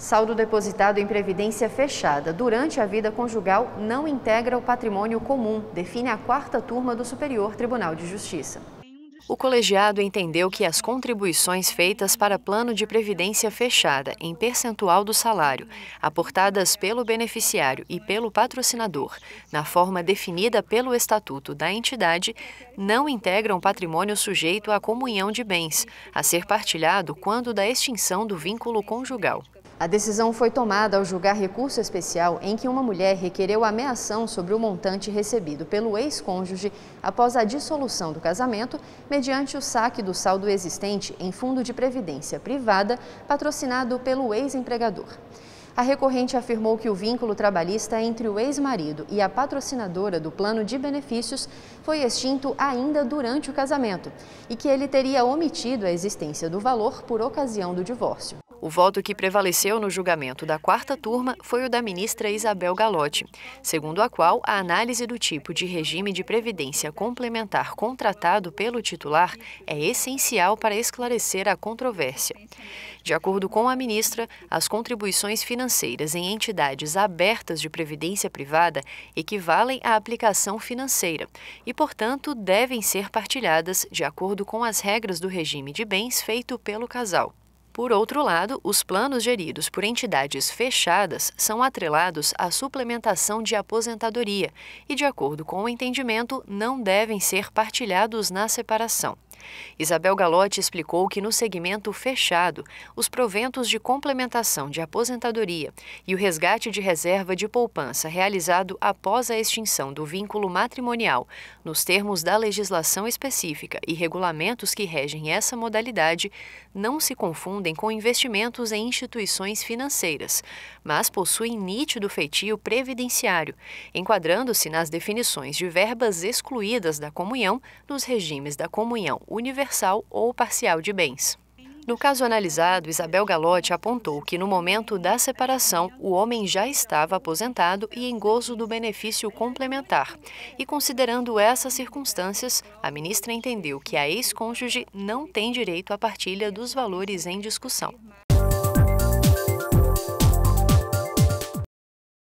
Saldo depositado em previdência fechada durante a vida conjugal não integra o patrimônio comum, define a quarta turma do Superior Tribunal de Justiça. O colegiado entendeu que as contribuições feitas para plano de previdência fechada em percentual do salário, aportadas pelo beneficiário e pelo patrocinador, na forma definida pelo estatuto da entidade, não integram patrimônio sujeito à comunhão de bens, a ser partilhado quando da extinção do vínculo conjugal. A decisão foi tomada ao julgar recurso especial em que uma mulher requereu ameação sobre o montante recebido pelo ex-cônjuge após a dissolução do casamento, mediante o saque do saldo existente em fundo de previdência privada patrocinado pelo ex-empregador. A recorrente afirmou que o vínculo trabalhista entre o ex-marido e a patrocinadora do plano de benefícios foi extinto ainda durante o casamento e que ele teria omitido a existência do valor por ocasião do divórcio. O voto que prevaleceu no julgamento da quarta turma foi o da ministra Isabel Galotti, segundo a qual a análise do tipo de regime de previdência complementar contratado pelo titular é essencial para esclarecer a controvérsia. De acordo com a ministra, as contribuições financeiras em entidades abertas de previdência privada equivalem à aplicação financeira e, portanto, devem ser partilhadas de acordo com as regras do regime de bens feito pelo casal. Por outro lado, os planos geridos por entidades fechadas são atrelados à suplementação de aposentadoria e, de acordo com o entendimento, não devem ser partilhados na separação. Isabel Galotti explicou que no segmento fechado, os proventos de complementação de aposentadoria e o resgate de reserva de poupança realizado após a extinção do vínculo matrimonial, nos termos da legislação específica e regulamentos que regem essa modalidade, não se confundem com investimentos em instituições financeiras, mas possuem nítido feitio previdenciário, enquadrando-se nas definições de verbas excluídas da comunhão nos regimes da comunhão universal ou parcial de bens. No caso analisado, Isabel Galotti apontou que, no momento da separação, o homem já estava aposentado e em gozo do benefício complementar. E, considerando essas circunstâncias, a ministra entendeu que a ex-cônjuge não tem direito à partilha dos valores em discussão.